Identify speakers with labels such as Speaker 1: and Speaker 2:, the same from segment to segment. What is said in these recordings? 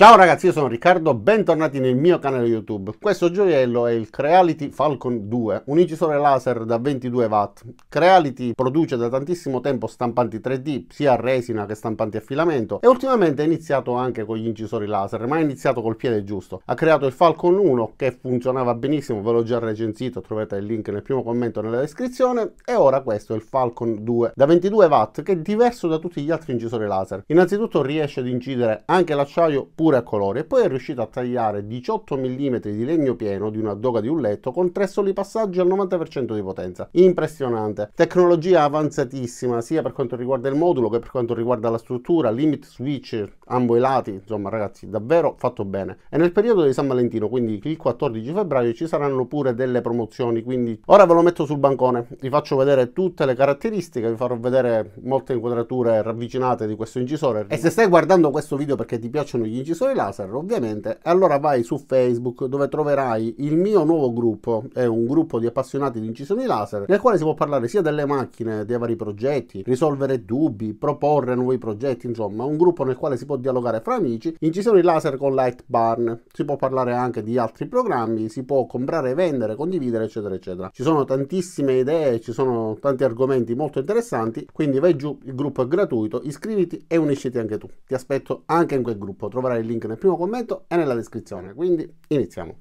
Speaker 1: Ciao ragazzi, io sono Riccardo, bentornati nel mio canale YouTube. Questo gioiello è il Creality Falcon 2, un incisore laser da 22 watt. Creality produce da tantissimo tempo stampanti 3D, sia a resina che stampanti a filamento, e ultimamente è iniziato anche con gli incisori laser, ma ha iniziato col piede giusto. Ha creato il Falcon 1 che funzionava benissimo, ve l'ho già recensito, trovate il link nel primo commento nella descrizione, e ora questo è il Falcon 2 da 22 watt che è diverso da tutti gli altri incisori laser. Innanzitutto riesce ad incidere anche l'acciaio cura a colori e poi è riuscito a tagliare 18 mm di legno pieno di una doga di un letto con tre soli passaggi al 90% di potenza. Impressionante. Tecnologia avanzatissima sia per quanto riguarda il modulo che per quanto riguarda la struttura, limit switch, ambo i lati, insomma ragazzi davvero fatto bene. E nel periodo di San Valentino, quindi il 14 febbraio, ci saranno pure delle promozioni, quindi ora ve lo metto sul bancone, vi faccio vedere tutte le caratteristiche, vi farò vedere molte inquadrature ravvicinate di questo incisore. E se stai guardando questo video perché ti piacciono gli incisori, sensori laser, ovviamente, allora vai su Facebook dove troverai il mio nuovo gruppo, è un gruppo di appassionati di incisioni laser, nel quale si può parlare sia delle macchine, dei vari progetti, risolvere dubbi, proporre nuovi progetti, insomma, un gruppo nel quale si può dialogare fra amici, incisioni laser con Light Barn, si può parlare anche di altri programmi, si può comprare, vendere, condividere, eccetera, eccetera. Ci sono tantissime idee, ci sono tanti argomenti molto interessanti, quindi vai giù, il gruppo è gratuito, iscriviti e unisciti anche tu. Ti aspetto anche in quel gruppo, troverai il link nel primo commento e nella descrizione, quindi iniziamo.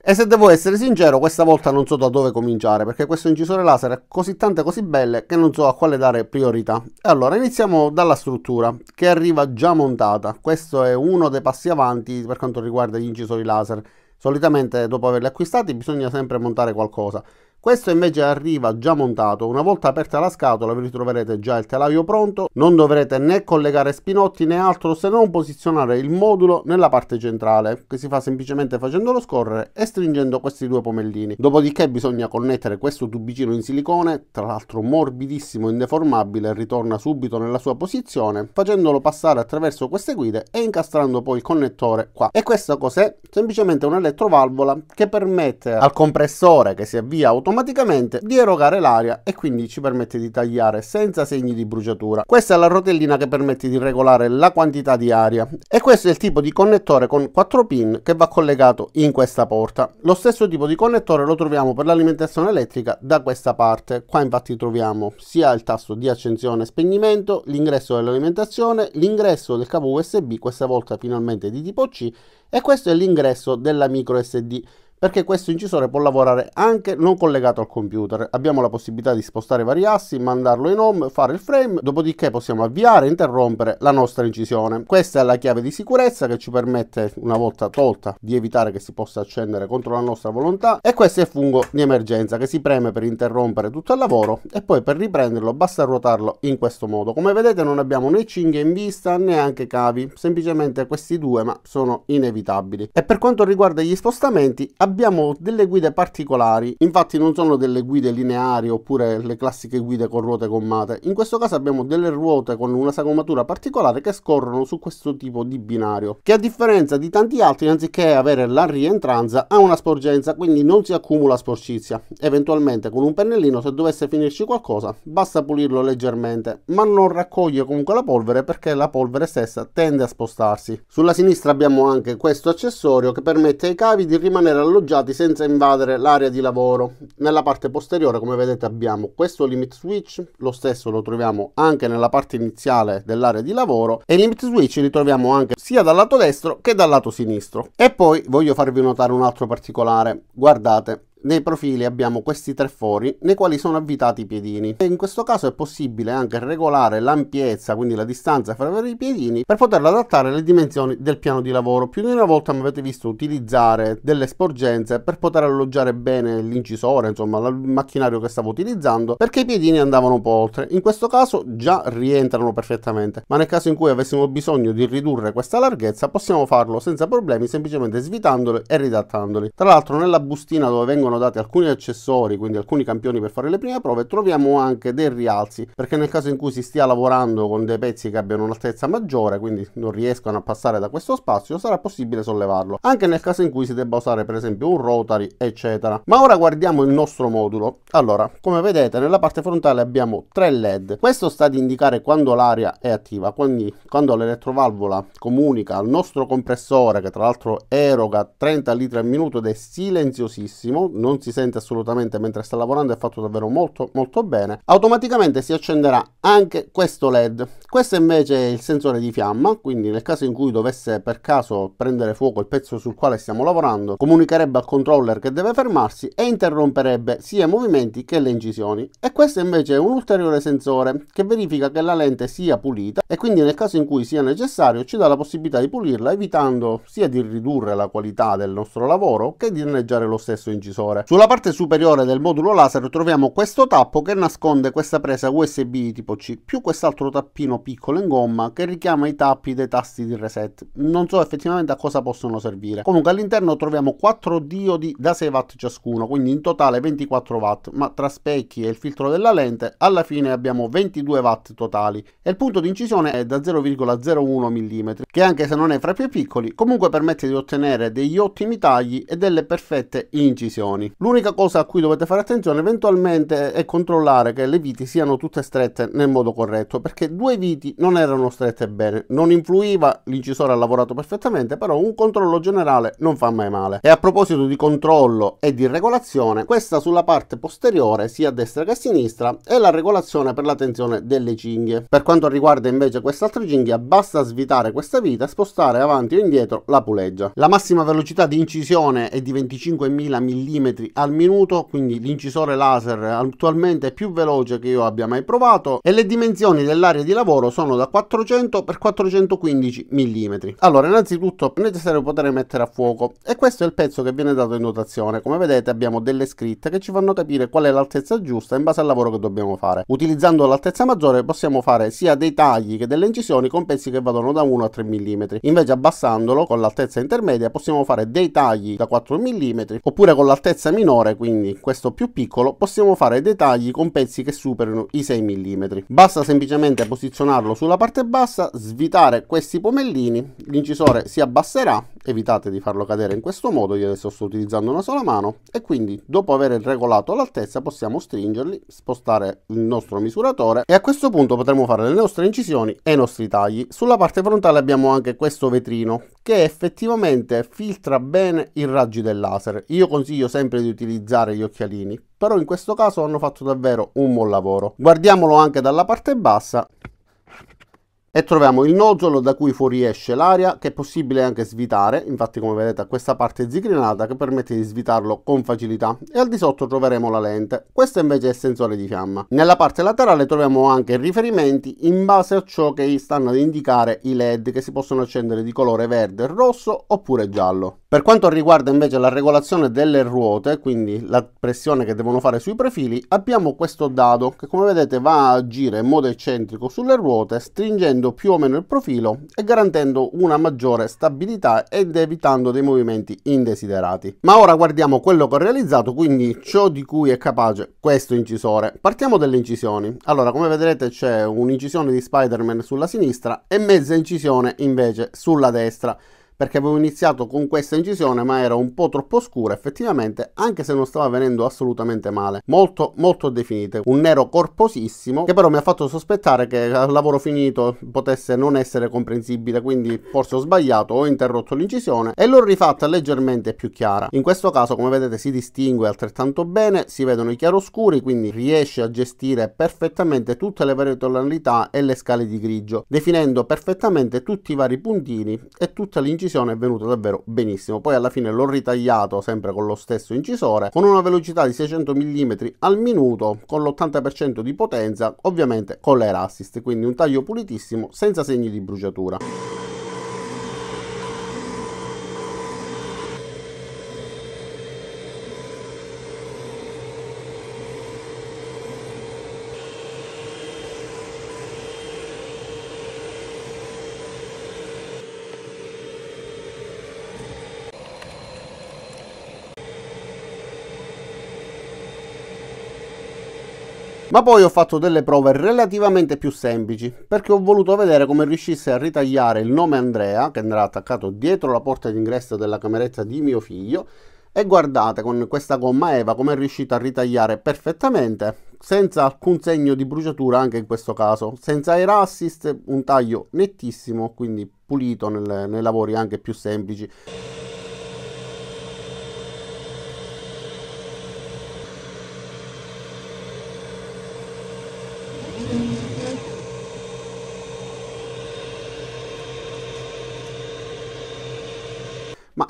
Speaker 1: E se devo essere sincero, questa volta non so da dove cominciare, perché questo incisore laser è così tante così belle che non so a quale dare priorità. E allora iniziamo dalla struttura, che arriva già montata. Questo è uno dei passi avanti per quanto riguarda gli incisori laser. Solitamente dopo averli acquistati bisogna sempre montare qualcosa. Questo invece arriva già montato, una volta aperta la scatola vi ritroverete già il telaio pronto, non dovrete né collegare spinotti né altro se non posizionare il modulo nella parte centrale, che si fa semplicemente facendolo scorrere e stringendo questi due pomellini. Dopodiché bisogna connettere questo tubicino in silicone, tra l'altro morbidissimo e indeformabile, ritorna subito nella sua posizione, facendolo passare attraverso queste guide e incastrando poi il connettore qua. E questa cos'è? Semplicemente un'elettrovalvola che permette al compressore che si avvia automaticamente automaticamente di erogare l'aria e quindi ci permette di tagliare senza segni di bruciatura. Questa è la rotellina che permette di regolare la quantità di aria e questo è il tipo di connettore con 4 pin che va collegato in questa porta. Lo stesso tipo di connettore lo troviamo per l'alimentazione elettrica da questa parte. Qua infatti troviamo sia il tasto di accensione e spegnimento, l'ingresso dell'alimentazione, l'ingresso del cavo USB, questa volta finalmente di tipo C e questo è l'ingresso della micro SD perché questo incisore può lavorare anche non collegato al computer. Abbiamo la possibilità di spostare vari assi, mandarlo in home, fare il frame, dopodiché possiamo avviare e interrompere la nostra incisione. Questa è la chiave di sicurezza che ci permette, una volta tolta, di evitare che si possa accendere contro la nostra volontà e questo è il fungo di emergenza che si preme per interrompere tutto il lavoro e poi per riprenderlo basta ruotarlo in questo modo. Come vedete non abbiamo né cinghie in vista né anche cavi, semplicemente questi due ma sono inevitabili. E per quanto riguarda gli spostamenti, abbiamo abbiamo delle guide particolari, infatti non sono delle guide lineari oppure le classiche guide con ruote gommate, in questo caso abbiamo delle ruote con una sagomatura particolare che scorrono su questo tipo di binario, che a differenza di tanti altri anziché avere la rientranza ha una sporgenza, quindi non si accumula sporcizia. Eventualmente con un pennellino se dovesse finirci qualcosa basta pulirlo leggermente, ma non raccoglie comunque la polvere perché la polvere stessa tende a spostarsi. Sulla sinistra abbiamo anche questo accessorio che permette ai cavi di rimanere allo alloggiati senza invadere l'area di lavoro. Nella parte posteriore come vedete abbiamo questo limit switch, lo stesso lo troviamo anche nella parte iniziale dell'area di lavoro e i limit switch li troviamo anche sia dal lato destro che dal lato sinistro. E poi voglio farvi notare un altro particolare, guardate nei profili abbiamo questi tre fori nei quali sono avvitati i piedini e in questo caso è possibile anche regolare l'ampiezza quindi la distanza fra i piedini per poterlo adattare alle dimensioni del piano di lavoro più di una volta mi avete visto utilizzare delle sporgenze per poter alloggiare bene l'incisore insomma il macchinario che stavo utilizzando perché i piedini andavano un po' oltre in questo caso già rientrano perfettamente ma nel caso in cui avessimo bisogno di ridurre questa larghezza possiamo farlo senza problemi semplicemente svitandoli e ridattandoli tra l'altro nella bustina dove vengono venivano dati alcuni accessori, quindi alcuni campioni per fare le prime prove, troviamo anche dei rialzi, perché nel caso in cui si stia lavorando con dei pezzi che abbiano un'altezza maggiore, quindi non riescano a passare da questo spazio, sarà possibile sollevarlo, anche nel caso in cui si debba usare per esempio un rotary, eccetera. Ma ora guardiamo il nostro modulo. Allora, come vedete nella parte frontale abbiamo tre LED. Questo sta ad indicare quando l'aria è attiva, quindi quando l'elettrovalvola comunica al nostro compressore, che tra l'altro eroga 30 litri al minuto ed è silenziosissimo, non si sente assolutamente mentre sta lavorando, è fatto davvero molto molto bene, automaticamente si accenderà anche questo LED. Questo invece è il sensore di fiamma, quindi nel caso in cui dovesse per caso prendere fuoco il pezzo sul quale stiamo lavorando, comunicherebbe al controller che deve fermarsi e interromperebbe sia i movimenti che le incisioni. E questo invece è un ulteriore sensore che verifica che la lente sia pulita e quindi nel caso in cui sia necessario ci dà la possibilità di pulirla evitando sia di ridurre la qualità del nostro lavoro che di danneggiare lo stesso incisore televisore. Sulla parte superiore del modulo laser troviamo questo tappo che nasconde questa presa USB tipo C, più quest'altro tappino piccolo in gomma che richiama i tappi dei tasti di reset. Non so effettivamente a cosa possono servire. Comunque all'interno troviamo 4 diodi da 6 watt ciascuno, quindi in totale 24 watt, ma tra specchi e il filtro della lente alla fine abbiamo 22 watt totali e il punto di incisione è da 0,01 mm, che anche se non è fra i più piccoli, comunque permette di ottenere degli ottimi tagli e delle perfette incisioni porzioni. L'unica cosa a cui dovete fare attenzione eventualmente è controllare che le viti siano tutte strette nel modo corretto, perché due viti non erano strette bene, non influiva, l'incisore ha lavorato perfettamente, però un controllo generale non fa mai male. E a proposito di controllo e di regolazione, questa sulla parte posteriore, sia a destra che a sinistra, è la regolazione per la tensione delle cinghie. Per quanto riguarda invece quest'altra cinghia, basta svitare questa vita e spostare avanti o indietro la puleggia. La massima velocità di incisione è di 25.000 mm metri al minuto, quindi l'incisore laser attualmente è più veloce che io abbia mai provato e le dimensioni dell'area di lavoro sono da 400 x 415 mm. Allora, innanzitutto è necessario poter mettere a fuoco e questo è il pezzo che viene dato in dotazione Come vedete abbiamo delle scritte che ci fanno capire qual è l'altezza giusta in base al lavoro che dobbiamo fare. Utilizzando l'altezza maggiore possiamo fare sia dei tagli che delle incisioni con pezzi che vadano da 1 a 3 mm. Invece abbassandolo con l'altezza intermedia possiamo fare dei tagli da 4 mm oppure con l'altezza lunghezza minore, quindi questo più piccolo, possiamo fare dei tagli con pezzi che superano i 6 mm. Basta semplicemente posizionarlo sulla parte bassa, svitare questi pomellini, l'incisore si abbasserà evitate di farlo cadere in questo modo, io adesso sto utilizzando una sola mano e quindi dopo aver regolato l'altezza possiamo stringerli, spostare il nostro misuratore e a questo punto potremo fare le nostre incisioni e i nostri tagli. Sulla parte frontale abbiamo anche questo vetrino che effettivamente filtra bene i raggi del laser. Io consiglio sempre di utilizzare gli occhialini, però in questo caso hanno fatto davvero un buon lavoro. Guardiamolo anche dalla parte bassa e troviamo il nozzolo da cui fuoriesce l'aria che è possibile anche svitare, infatti come vedete a questa parte zigrinata che permette di svitarlo con facilità e al di sotto troveremo la lente, questo invece è il sensore di fiamma. Nella parte laterale troviamo anche riferimenti in base a ciò che stanno ad indicare i led che si possono accendere di colore verde, rosso oppure giallo. Per quanto riguarda invece la regolazione delle ruote, quindi la pressione che devono fare sui profili, abbiamo questo dado che come vedete va a agire in modo eccentrico sulle ruote stringendo mantenendo più o meno il profilo e garantendo una maggiore stabilità ed evitando dei movimenti indesiderati. Ma ora guardiamo quello che ho realizzato, quindi ciò di cui è capace questo incisore. Partiamo dalle incisioni. Allora, come vedrete c'è un'incisione di Spider-Man sulla sinistra e mezza incisione invece sulla destra perché avevo iniziato con questa incisione ma era un po' troppo scura effettivamente anche se non stava venendo assolutamente male molto molto definite un nero corposissimo che però mi ha fatto sospettare che al lavoro finito potesse non essere comprensibile quindi forse ho sbagliato ho interrotto l'incisione e l'ho rifatta leggermente più chiara in questo caso come vedete si distingue altrettanto bene si vedono i chiaroscuri quindi riesce a gestire perfettamente tutte le varie tonalità e le scale di grigio definendo perfettamente tutti i vari puntini e tutta l'incisione incisione è venuto davvero benissimo. Poi alla fine l'ho ritagliato sempre con lo stesso incisore, con una velocità di 600 mm al minuto, con l'80% di potenza, ovviamente con l'air assist, quindi un taglio pulitissimo senza segni di bruciatura. Ma poi ho fatto delle prove relativamente più semplici, perché ho voluto vedere come riuscisse a ritagliare il nome Andrea, che andrà attaccato dietro la porta d'ingresso della cameretta di mio figlio, e guardate con questa gomma Eva come è riuscita a ritagliare perfettamente senza alcun segno di bruciatura anche in questo caso senza air assist un taglio nettissimo quindi pulito nel, nei lavori anche più semplici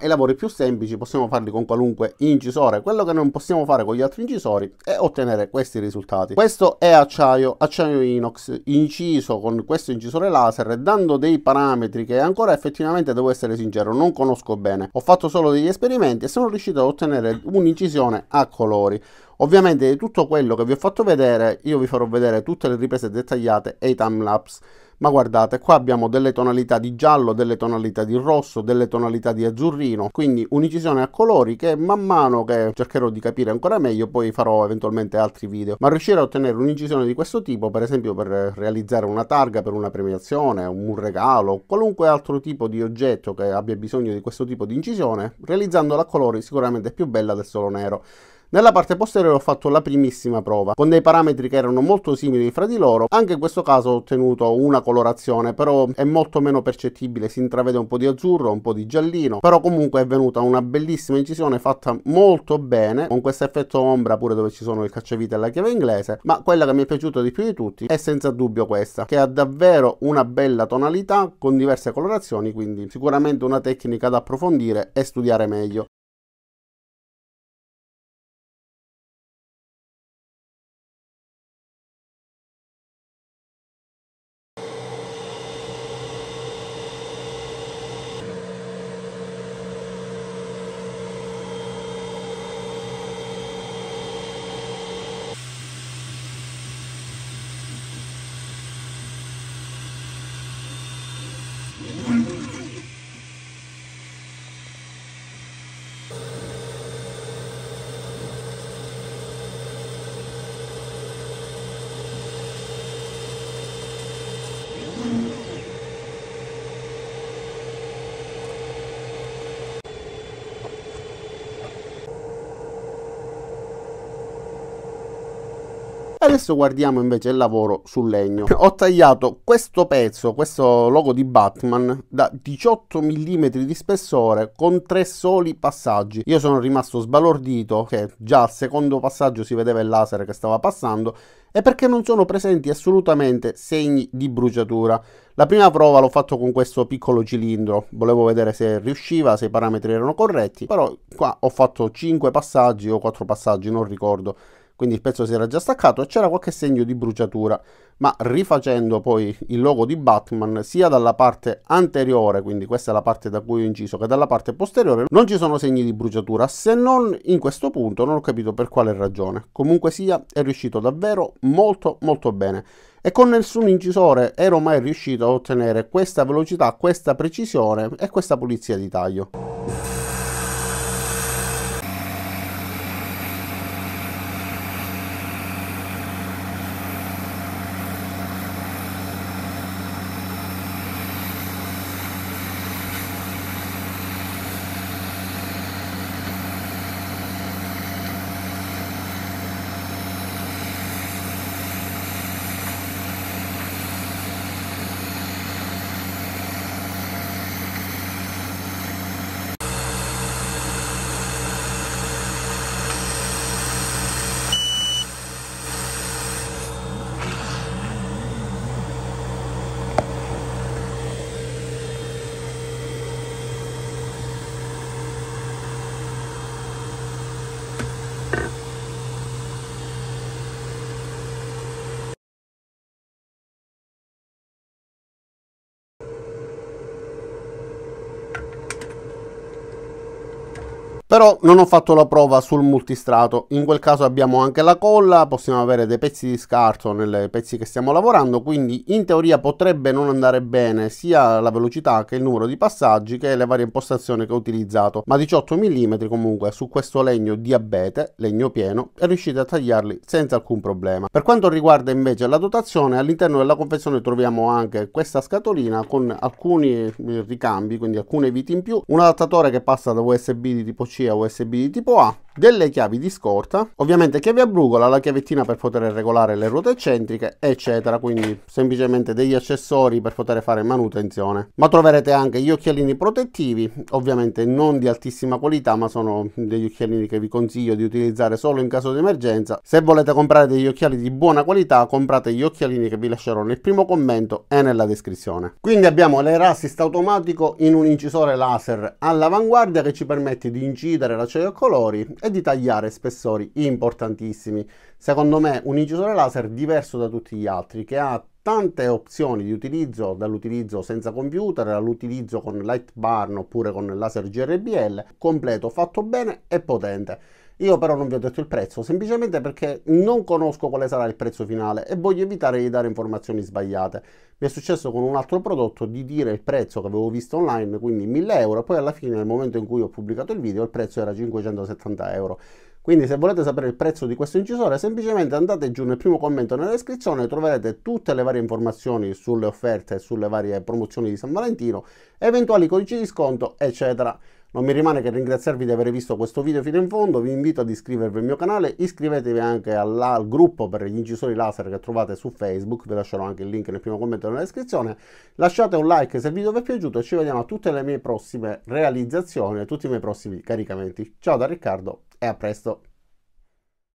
Speaker 1: e i lavori più semplici possiamo farli con qualunque incisore. Quello che non possiamo fare con gli altri incisori è ottenere questi risultati. Questo è acciaio, acciaio inox, inciso con questo incisore laser, dando dei parametri che ancora effettivamente, devo essere sincero, non conosco bene. Ho fatto solo degli esperimenti e sono riuscito ad ottenere un'incisione a colori. Ovviamente di tutto quello che vi ho fatto vedere, io vi farò vedere tutte le riprese dettagliate e i time lapse ma guardate qua abbiamo delle tonalità di giallo delle tonalità di rosso delle tonalità di azzurrino quindi un'incisione a colori che man mano che cercherò di capire ancora meglio poi farò eventualmente altri video ma riuscire a ottenere un'incisione di questo tipo per esempio per realizzare una targa per una premiazione un regalo qualunque altro tipo di oggetto che abbia bisogno di questo tipo di incisione realizzandola a colori sicuramente è più bella del solo nero nella parte posteriore ho fatto la primissima prova, con dei parametri che erano molto simili fra di loro, anche in questo caso ho ottenuto una colorazione, però è molto meno percettibile, si intravede un po' di azzurro, un po' di giallino, però comunque è venuta una bellissima incisione fatta molto bene, con questo effetto ombra pure dove ci sono il cacciavite e la chiave inglese, ma quella che mi è piaciuta di più di tutti è senza dubbio questa, che ha davvero una bella tonalità con diverse colorazioni, quindi sicuramente una tecnica da approfondire e studiare meglio. Adesso guardiamo invece il lavoro sul legno. Ho tagliato questo pezzo, questo logo di Batman, da 18 mm di spessore con tre soli passaggi. Io sono rimasto sbalordito che già al secondo passaggio si vedeva il laser che stava passando e perché non sono presenti assolutamente segni di bruciatura. La prima prova l'ho fatto con questo piccolo cilindro, volevo vedere se riusciva, se i parametri erano corretti, però qua ho fatto 5 passaggi o 4 passaggi, non ricordo quindi il pezzo si era già staccato e c'era qualche segno di bruciatura ma rifacendo poi il logo di Batman sia dalla parte anteriore quindi questa è la parte da cui ho inciso che dalla parte posteriore non ci sono segni di bruciatura se non in questo punto non ho capito per quale ragione comunque sia è riuscito davvero molto molto bene e con nessun incisore ero mai riuscito a ottenere questa velocità questa precisione e questa pulizia di taglio però non ho fatto la prova sul multistrato in quel caso abbiamo anche la colla possiamo avere dei pezzi di scarto nelle pezzi che stiamo lavorando quindi in teoria potrebbe non andare bene sia la velocità che il numero di passaggi che le varie impostazioni che ho utilizzato ma 18 mm comunque su questo legno diabete legno pieno riuscite a tagliarli senza alcun problema per quanto riguarda invece la dotazione all'interno della confezione troviamo anche questa scatolina con alcuni ricambi quindi alcune viti in più un adattatore che passa da usb di tipo c USB di tipo A delle chiavi di scorta, ovviamente chiavi a brugola, la chiavettina per poter regolare le ruote eccentriche, eccetera, quindi semplicemente degli accessori per poter fare manutenzione. Ma troverete anche gli occhialini protettivi, ovviamente non di altissima qualità, ma sono degli occhialini che vi consiglio di utilizzare solo in caso di emergenza. Se volete comprare degli occhiali di buona qualità, comprate gli occhialini che vi lascerò nel primo commento e nella descrizione. Quindi abbiamo l'air assist automatico in un incisore laser all'avanguardia che ci permette di incidere l'acciaio a colori e di tagliare spessori importantissimi. Secondo me un incisore laser diverso da tutti gli altri che ha tante opzioni di utilizzo, dall'utilizzo senza computer all'utilizzo con light barn oppure con laser GRBL, completo, fatto bene e potente. Io però non vi ho detto il prezzo, semplicemente perché non conosco quale sarà il prezzo finale e voglio evitare di dare informazioni sbagliate. Mi è successo con un altro prodotto di dire il prezzo che avevo visto online, quindi 1000 euro, e poi alla fine, nel momento in cui ho pubblicato il video, il prezzo era 570 euro. Quindi se volete sapere il prezzo di questo incisore, semplicemente andate giù nel primo commento nella descrizione, troverete tutte le varie informazioni sulle offerte, sulle varie promozioni di San Valentino, eventuali codici di sconto, eccetera. Non mi rimane che ringraziarvi di aver visto questo video fino in fondo, vi invito ad iscrivervi al mio canale, iscrivetevi anche al, al gruppo per gli incisori laser che trovate su Facebook, vi lascerò anche il link nel primo commento e nella descrizione, lasciate un like se il video vi è piaciuto e ci vediamo a tutte le mie prossime realizzazioni, a tutti i miei prossimi caricamenti. Ciao da Riccardo e a presto!